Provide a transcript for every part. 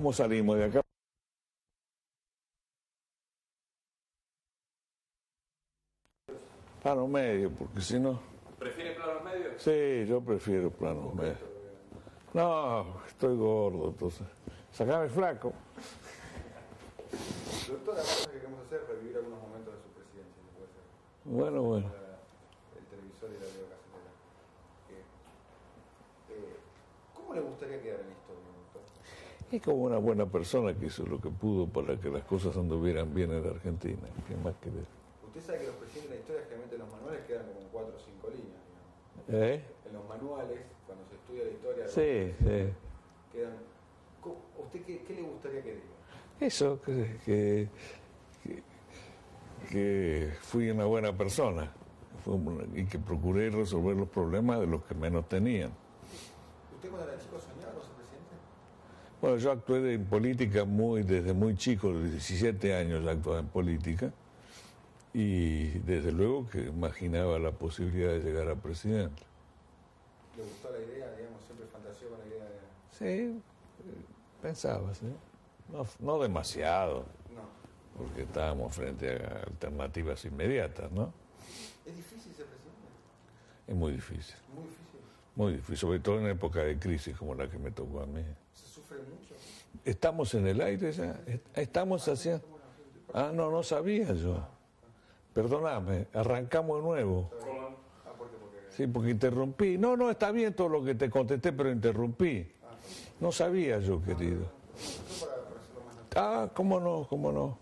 cómo salimos de acá. Plano medio, porque si no... ¿Prefiere planos medios? Sí, yo prefiero planos medios. No, estoy gordo, entonces. Sacame flaco. la cosa que queremos hacer es revivir algunos momentos de su presidencia. ¿no puede ser? Bueno, bueno. El televisor y la videocasetera. Eh, ¿Cómo le gustaría quedar en esto? Y como una buena persona que hizo lo que pudo para que las cosas anduvieran bien en la Argentina, ¿qué más querés? Usted sabe que los presidentes de la historia generalmente los manuales quedan como cuatro o cinco líneas. ¿Eh? En los manuales, cuando se estudia la historia, sí, sí. quedan... ¿Usted qué, le gustaría que diga? Eso, que, que, fui una buena persona y que procuré resolver los problemas de los que menos tenían. ¿Usted cuando era chico soñaba bueno, yo actué en política muy, desde muy chico, de 17 años actuaba en política y desde luego que imaginaba la posibilidad de llegar a presidente. ¿Le gustó la idea, digamos, siempre fantaseó con la idea de...? Sí, pensaba, sí. No, no demasiado, porque estábamos frente a alternativas inmediatas, ¿no? ¿Es difícil ser presidente? Es muy difícil. Muy difícil. Muy difícil, sobre todo en época de crisis como la que me tocó a mí. ¿Se sufre mucho? Estamos en el aire ya, estamos haciendo... Ah, no, no sabía yo. Perdóname, arrancamos de nuevo. Sí, porque interrumpí. No, no, está bien todo lo que te contesté, pero interrumpí. No sabía yo, querido. Ah, cómo no, cómo no.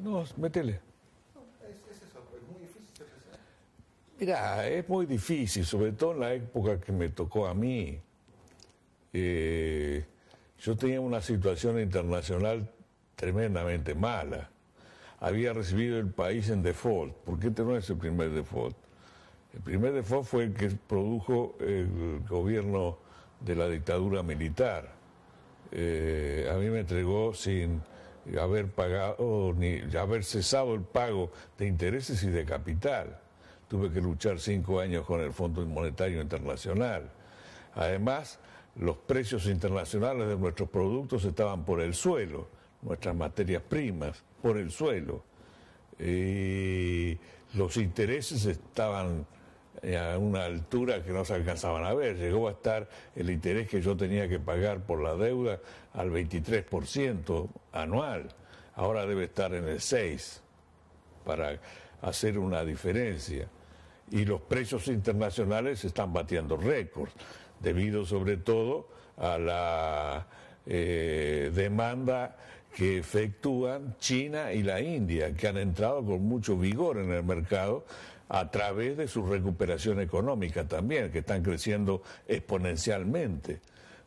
No, métele. Mira, es muy difícil, sobre todo en la época que me tocó a mí. Eh, yo tenía una situación internacional tremendamente mala. Había recibido el país en default. ¿Por qué este no es el primer default? El primer default fue el que produjo el gobierno de la dictadura militar. Eh, a mí me entregó sin haber pagado ni haber cesado el pago de intereses y de capital tuve que luchar cinco años con el Fondo Monetario Internacional. Además, los precios internacionales de nuestros productos estaban por el suelo, nuestras materias primas por el suelo. Y los intereses estaban eh, a una altura que no se alcanzaban a ver. Llegó a estar el interés que yo tenía que pagar por la deuda al 23% anual. Ahora debe estar en el 6% para hacer una diferencia y los precios internacionales están batiendo récords, debido sobre todo a la eh, demanda que efectúan China y la India, que han entrado con mucho vigor en el mercado a través de su recuperación económica también, que están creciendo exponencialmente.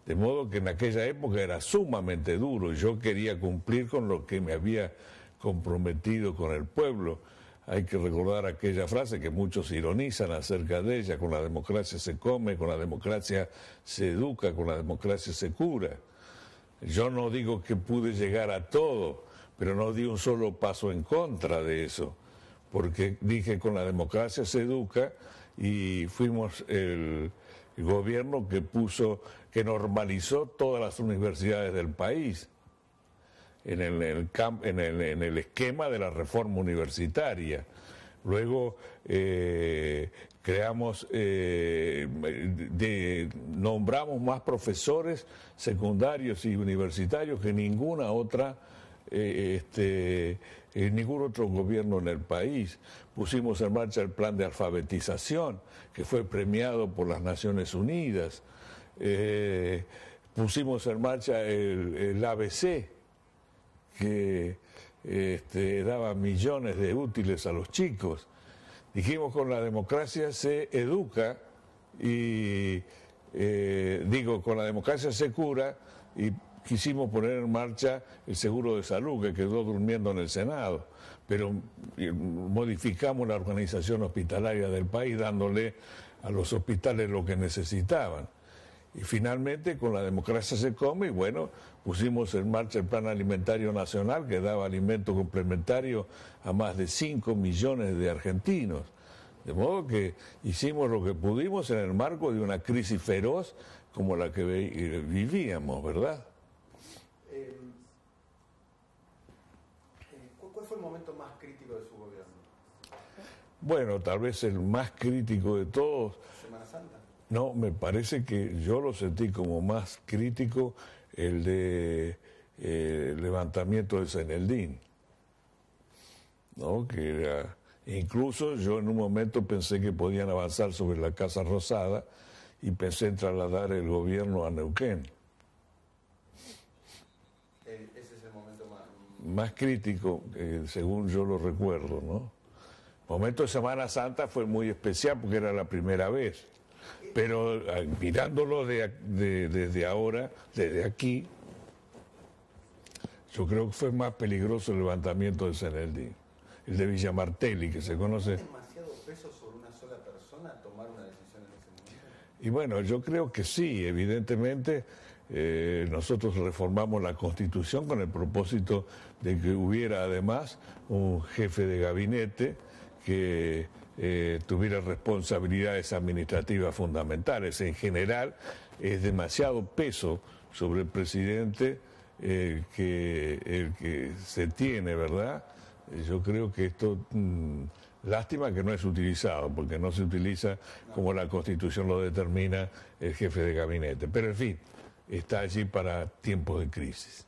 De modo que en aquella época era sumamente duro y yo quería cumplir con lo que me había comprometido con el pueblo hay que recordar aquella frase que muchos ironizan acerca de ella, con la democracia se come, con la democracia se educa, con la democracia se cura. Yo no digo que pude llegar a todo, pero no di un solo paso en contra de eso, porque dije con la democracia se educa y fuimos el, gobierno que puso, que normalizó todas las universidades del país en el, esquema de la reforma universitaria. Luego eh, creamos, eh, nombramos más profesores secundarios y universitarios que ninguna otra eh, este, ningún otro gobierno en el país. Pusimos en marcha el plan de alfabetización, que fue premiado por las Naciones Unidas. pusimos en marcha el ABC, que este, daba millones de útiles a los chicos. Dijimos con la democracia se educa y eh, digo, con la democracia se cura y quisimos poner en marcha el seguro de salud que quedó durmiendo en el Senado, pero eh, modificamos la organización hospitalaria del país dándole a los hospitales lo que necesitaban. Y finalmente con la democracia se come y bueno, pusimos en marcha el Plan Alimentario Nacional que daba alimento complementario a más de 5 millones de argentinos. De modo que hicimos lo que pudimos en el marco de una crisis feroz como la que eh, vivíamos, ¿verdad? Eh, ¿Cuál fue el momento más crítico de su gobierno? Bueno, tal vez el más crítico de todos no, me parece que yo lo sentí como más crítico el de eh, levantamiento de Seneldín, ¿no? Que incluso yo en un momento pensé que podían avanzar sobre la Casa Rosada y pensé en trasladar el gobierno a Neuquén. Ese es el momento más... Más crítico, eh, según yo lo recuerdo, ¿no? El momento de Semana Santa fue muy especial porque era la primera vez. Pero ah, mirándolo desde ahora, desde aquí, yo creo que fue más peligroso el levantamiento de Seneldi, el de Villa Martelli, que se conoce. demasiado peso sobre una sola persona tomar una decisión en ese momento? Y bueno, yo creo que sí, evidentemente. Eh, nosotros reformamos la Constitución con el propósito de que hubiera además un jefe de gabinete que eh, tuviera responsabilidades administrativas fundamentales. En general, es demasiado peso sobre el presidente que, el que se tiene, ¿verdad? Yo creo que esto, mm, lástima que no es utilizado, porque no se utiliza como la Constitución lo determina el jefe de gabinete. Pero en fin, está allí para tiempos de crisis.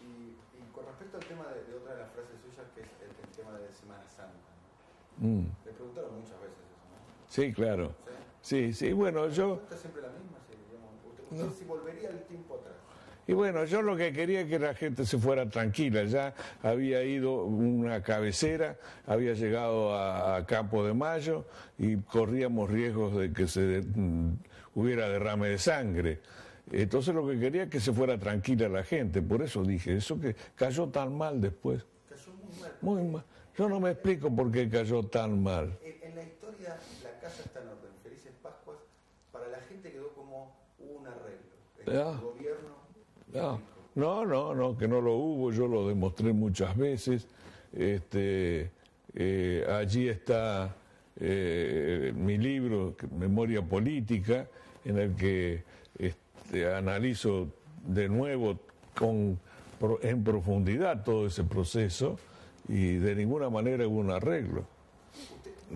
Y, con respecto al tema de, otra de las frases suyas, que es el tema de Semana Santa. Mm. preguntaron muchas veces Sí, claro. Sí, sí, bueno, yo... siempre la misma, si volvería el tiempo atrás. Y bueno, yo lo que quería es que la gente se fuera tranquila. Ya había ido una cabecera, había llegado a, Campo de Mayo y corríamos riesgos de que se mm, hubiera derrame de sangre. Entonces lo que quería es que se fuera tranquila la gente. Por eso dije, eso que cayó tan mal después. muy Muy mal. Yo no me explico por qué cayó tan mal. En, la historia, la casa está en orden. Felices Pascuas, para la gente quedó como un arreglo. El gobierno. No, no, no, que no lo hubo, yo lo demostré muchas veces. Este, eh, allí está eh, mi libro, Memoria Política, en el que este, analizo de nuevo con, en profundidad todo ese proceso y de ninguna manera hubo un arreglo.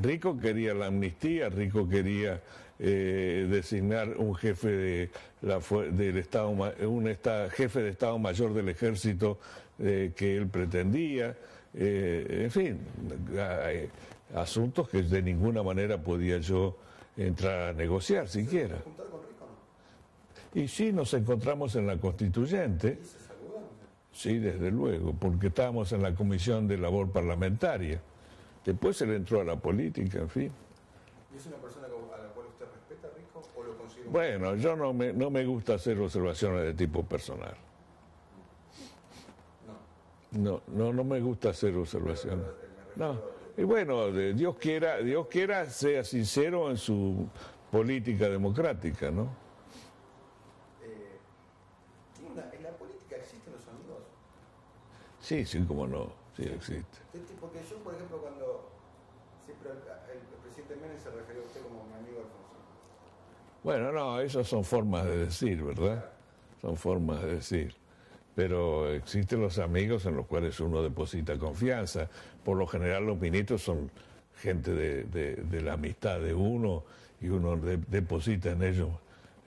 Rico quería la amnistía, Rico quería eh, designar un jefe de la, del Estado, un jefe de Estado Mayor del Ejército eh, que él pretendía, eh, en fin, asuntos que de ninguna manera podía yo entrar a negociar siquiera. Y sí, nos encontramos en la constituyente. Sí, desde luego, porque estábamos en la Comisión de Labor Parlamentaria. Después él entró a la política, en fin. ¿Y es una persona a la cual usted respeta, Rico, o lo considera? Bueno, yo no me, no me gusta hacer observaciones de tipo personal. No, no, no me gusta hacer observaciones. Eh, no. Y bueno, Dios quiera, Dios quiera sea sincero en su política democrática, ¿no? Sí, sí, cómo no, sí, existe. Porque yo, por ejemplo, cuando siempre el, presidente Menem se refirió a usted como mi amigo Alfonso. Bueno, no, esas son formas de decir, ¿verdad? Son formas de decir. Pero existen los amigos en los cuales uno deposita confianza. Por lo general los ministros son gente de, la amistad de uno y uno deposita en ellos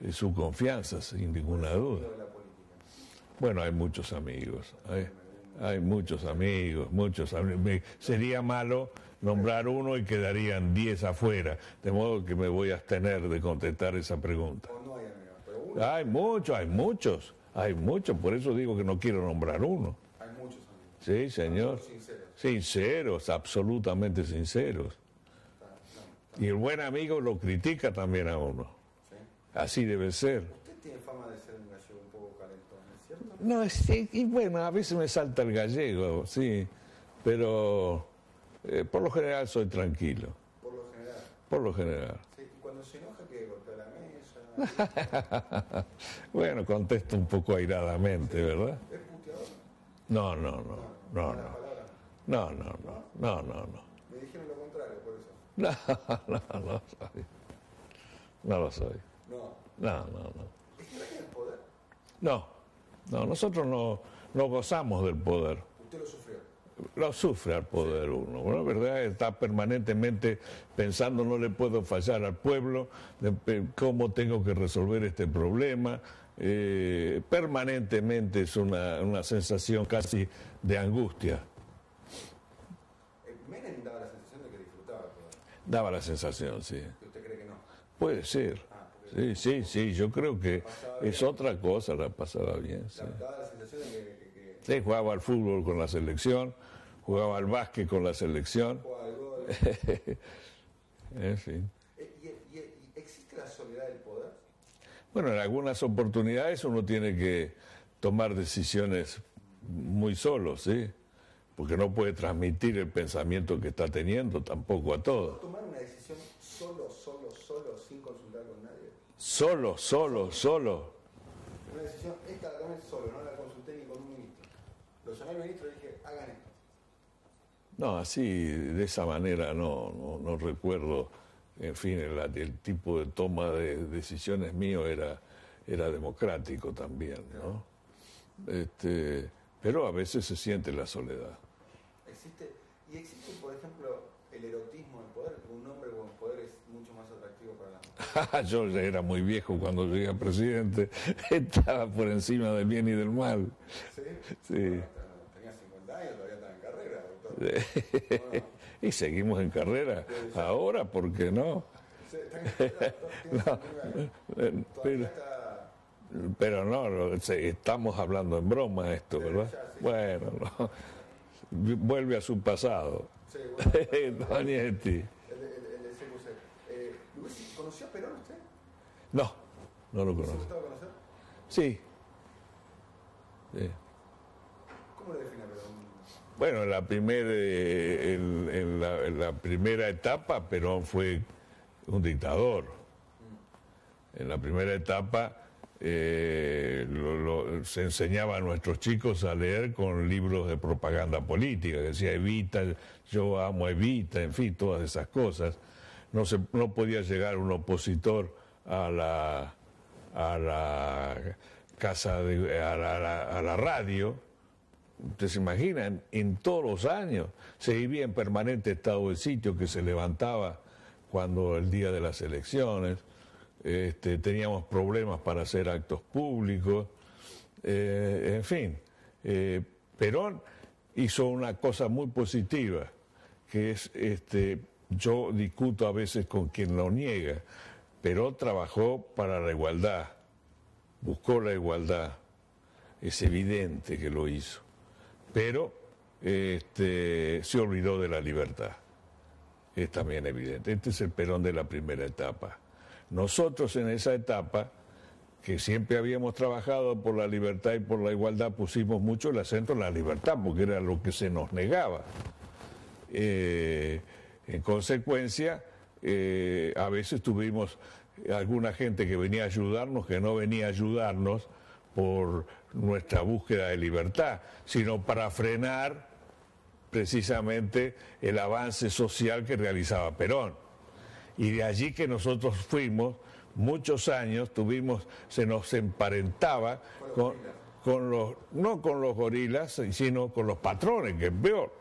eh, su confianza, sin ninguna duda. Bueno, hay muchos amigos. Hay muchos amigos, muchos amigos. Sería malo nombrar uno y quedarían 10 afuera. De modo que me voy a abstener de contestar esa pregunta. Pues hay muchos, hay muchos, hay muchos. Por eso digo que no quiero nombrar uno. Hay muchos amigos. Sí, señor. Sinceros. absolutamente sinceros. Y el buen amigo lo critica también a uno. Así debe ser. Usted tiene fama de no, sí, y bueno, a veces me salta el gallego, sí, pero eh, por lo general soy tranquilo. Por lo general. Por lo general. Sí, cuando se enoja que golpea la mesa. bueno, contesto un poco airadamente, ¿verdad? ¿Es puteador? No, no, no, no, no. No, no, no, no, no, no. Me dijeron lo contrario, por eso. No, no, no lo soy. No lo soy. No. No, no, no. ¿Es que no el poder? No. No, nosotros no, no gozamos del poder. ¿Usted lo sufrió? Lo sufre al poder uno. Bueno, verdad está permanentemente pensando no le puedo fallar al pueblo, eh, cómo tengo que resolver este problema. Eh, permanentemente es una, sensación casi de angustia. Eh, Menem daba la sensación de que disfrutaba. poder. Daba la sensación, sí. usted cree que no? Puede ser. Sí, sí, sí, yo creo que es otra cosa, la pasaba bien. Sí. jugaba al fútbol con la selección, jugaba al básquet con la selección. en ¿Existe la soledad del poder? Bueno, en algunas oportunidades uno tiene que tomar decisiones muy solo, ¿sí? Porque no puede transmitir el pensamiento que está teniendo tampoco a todos. Solo, solo, solo. Una decisión, esta la tomé solo, no la consulté ni con un ministro. Lo llamé al ministro y dije, hagan esto. No, así, de esa manera no, no, recuerdo. En fin, el, el, tipo de toma de decisiones mío era, era democrático también, ¿no? Este, pero a veces se siente la soledad. ¿Existe, y existe, por ejemplo, el erotismo yo ya era muy viejo cuando llegué a presidente, estaba por encima del bien y del mal. Sí. sí. tenía 50 años, todavía estaba en carrera, doctor. y seguimos en carrera. Ahora, ¿por qué no? Sí, en carrera, no, pero, no, estamos hablando en broma esto, ¿verdad? Bueno, vuelve a su pasado. Sí, ¿Conoció a Perón usted? No, no lo conozco. lo conocer? Sí. sí. ¿Cómo le define a Perón? Bueno, en la, primer, en, eh, la, primera etapa Perón fue un dictador. Mm. En la primera etapa eh, se enseñaba a nuestros chicos a leer con libros de propaganda política, decía Evita, yo amo Evita, en fin, todas esas cosas no, podía llegar un opositor a la, a la casa, de, a, la, radio. Ustedes se imaginan, en todos los años se vivía en permanente estado de sitio que se levantaba cuando el día de las elecciones. Este, teníamos problemas para hacer actos públicos, eh, en fin. Eh, Perón hizo una cosa muy positiva, que es este, yo discuto a veces con quien lo niega. pero trabajó para la igualdad, buscó la igualdad. Es evidente que lo hizo. Pero este, se olvidó de la libertad. Es también evidente. Este es el Perón de la primera etapa. Nosotros en esa etapa, que siempre habíamos trabajado por la libertad y por la igualdad, pusimos mucho el acento en la libertad, porque era lo que se nos negaba. Eh, en consecuencia, eh, a veces tuvimos alguna gente que venía a ayudarnos, que no venía a ayudarnos por nuestra búsqueda de libertad, sino para frenar precisamente el avance social que realizaba Perón. Y de allí que nosotros fuimos, muchos años tuvimos, se nos emparentaba con, con los, no con los gorilas, sino con los patrones, que es peor,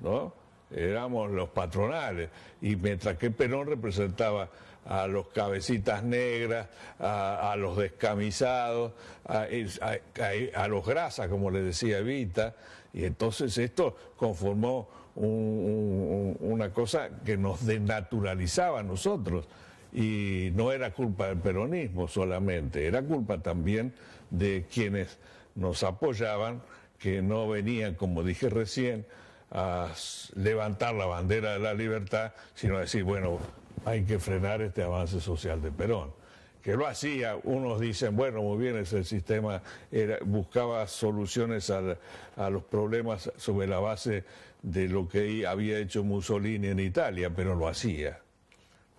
¿no? éramos los patronales, y mientras que Perón representaba a los cabecitas negras, a, los descamisados, a, los grasas, como le decía Evita, y entonces esto conformó una cosa que nos denaturalizaba a nosotros. Y no era culpa del peronismo solamente, era culpa también de quienes nos apoyaban, que no venían, como dije recién, a levantar la bandera de la libertad, sino a decir, bueno, hay que frenar este avance social de Perón que lo hacía, unos dicen, bueno, muy bien, ese sistema era, buscaba soluciones a los problemas sobre la base de lo que había hecho Mussolini en Italia, pero lo hacía,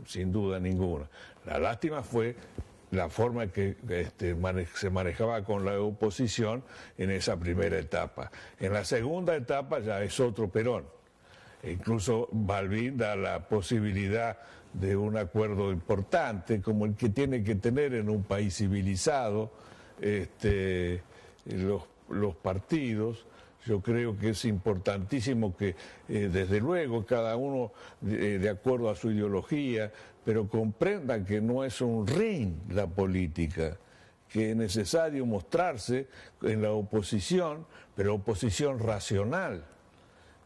sin duda ninguna. La lástima fue la forma que este, se manejaba con la oposición en esa primera etapa. En la segunda etapa ya es otro Perón. Incluso Balvin da la posibilidad de un acuerdo importante como el que tiene que tener en un país civilizado este, los partidos. Yo creo que es importantísimo que, eh, desde luego, cada uno, eh, de acuerdo a su ideología, pero comprendan que no es un ring la política, que es necesario mostrarse en la oposición, pero oposición racional,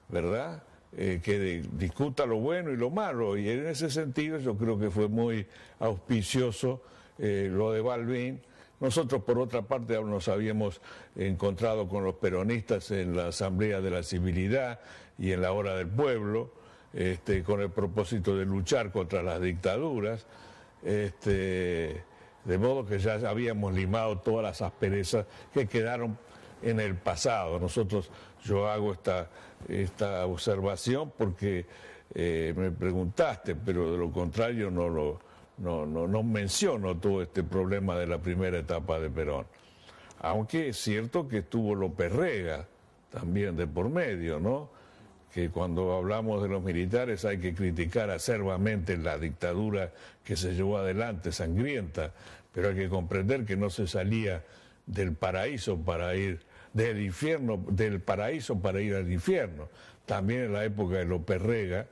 ¿verdad? Eh, que discuta lo bueno y lo malo. Y en ese sentido yo creo que fue muy auspicioso lo de Balvin nosotros, por otra parte, nos habíamos encontrado con los peronistas en la Asamblea de la Civilidad y en la Hora del Pueblo, este, con el propósito de luchar contra las dictaduras. Este, de modo que ya habíamos limado todas las asperezas que quedaron en el pasado. Nosotros, yo hago esta, esta observación porque eh, me preguntaste, pero de lo contrario no lo, no, no, no menciono todo este problema de la primera etapa de Perón. Aunque es cierto que estuvo López Rega también de por medio, ¿no? Que cuando hablamos de los militares hay que criticar acervamente la dictadura que se llevó adelante, sangrienta, pero hay que comprender que no se salía del paraíso para ir, del infierno, del paraíso para ir al infierno. También en la época de López Rega,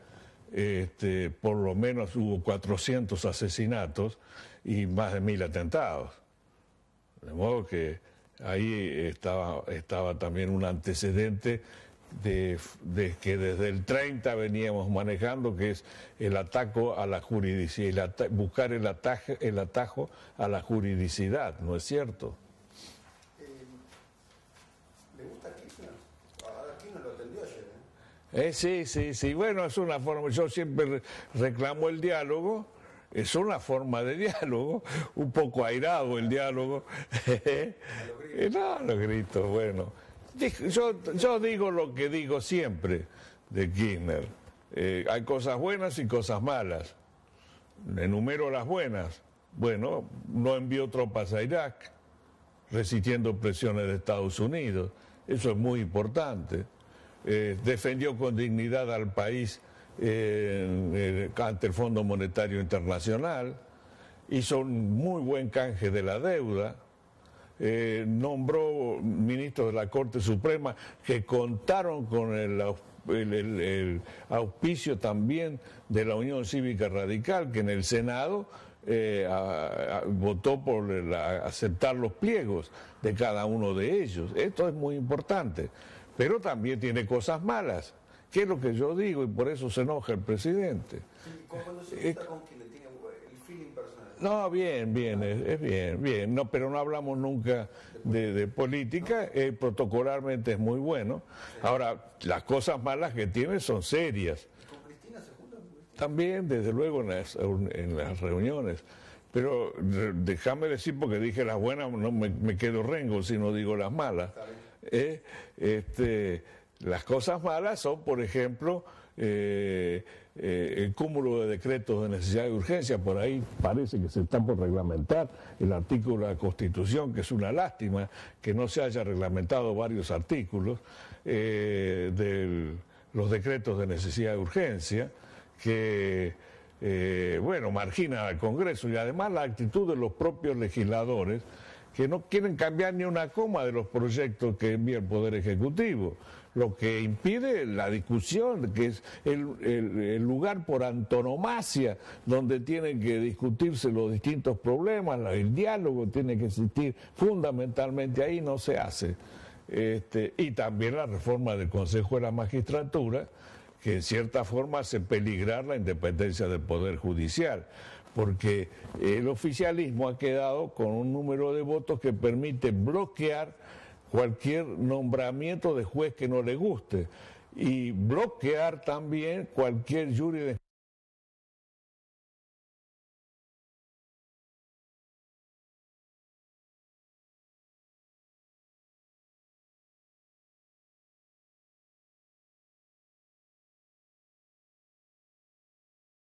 este, por lo menos hubo 400 asesinatos y más de mil atentados. De modo que ahí estaba, también un antecedente de, que desde el 30 veníamos manejando, que es el ataco a la juridicidad, buscar el atajo, el atajo a la juridicidad, ¿no es cierto? Eh, sí, sí, sí. Bueno, es una forma, yo siempre reclamo el diálogo, es una forma de diálogo, un poco airado el diálogo. no, los gritos, bueno. Yo, yo digo lo que digo siempre de Kirchner. Eh, hay cosas buenas y cosas malas. Enumero las buenas. Bueno, no envió tropas a Irak, resistiendo presiones de Estados Unidos. Eso es muy importante. Eh, defendió con dignidad al país eh, eh, ante el Fondo Monetario Internacional, hizo un muy buen canje de la deuda, nombró ministros de la Corte Suprema que contaron con el, auspicio también de la Unión Cívica Radical, que en el Senado votó por aceptar los pliegos de cada uno de ellos. Esto es muy importante pero también tiene cosas malas, que es lo que yo digo y por eso se enoja el presidente. No, bien, bien, es, bien, bien. No, pero no hablamos nunca de, política, eh, protocolarmente es muy bueno. Ahora, las cosas malas que tiene son serias. También, desde luego, en las, reuniones. Pero déjame decir, porque dije las buenas, no me, me quedo rengo si no digo las malas. ¿eh? Este, las cosas malas son, por ejemplo, eh, eh, el cúmulo de decretos de necesidad y urgencia, por ahí parece que se está por reglamentar el artículo de la Constitución, que es una lástima que no se haya reglamentado varios artículos de los decretos de necesidad y urgencia, que, bueno, margina al Congreso y además la actitud de los propios legisladores que no quieren cambiar ni una coma de los proyectos que envía el Poder Ejecutivo, lo que impide la discusión, que es el, lugar por antonomasia donde tienen que discutirse los distintos problemas, el diálogo tiene que existir fundamentalmente ahí, no se hace. Este, y también la reforma del Consejo de la Magistratura, que en cierta forma hace peligrar la independencia del Poder Judicial porque el oficialismo ha quedado con un número de votos que permite bloquear cualquier nombramiento de juez que no le guste y bloquear también cualquier jury de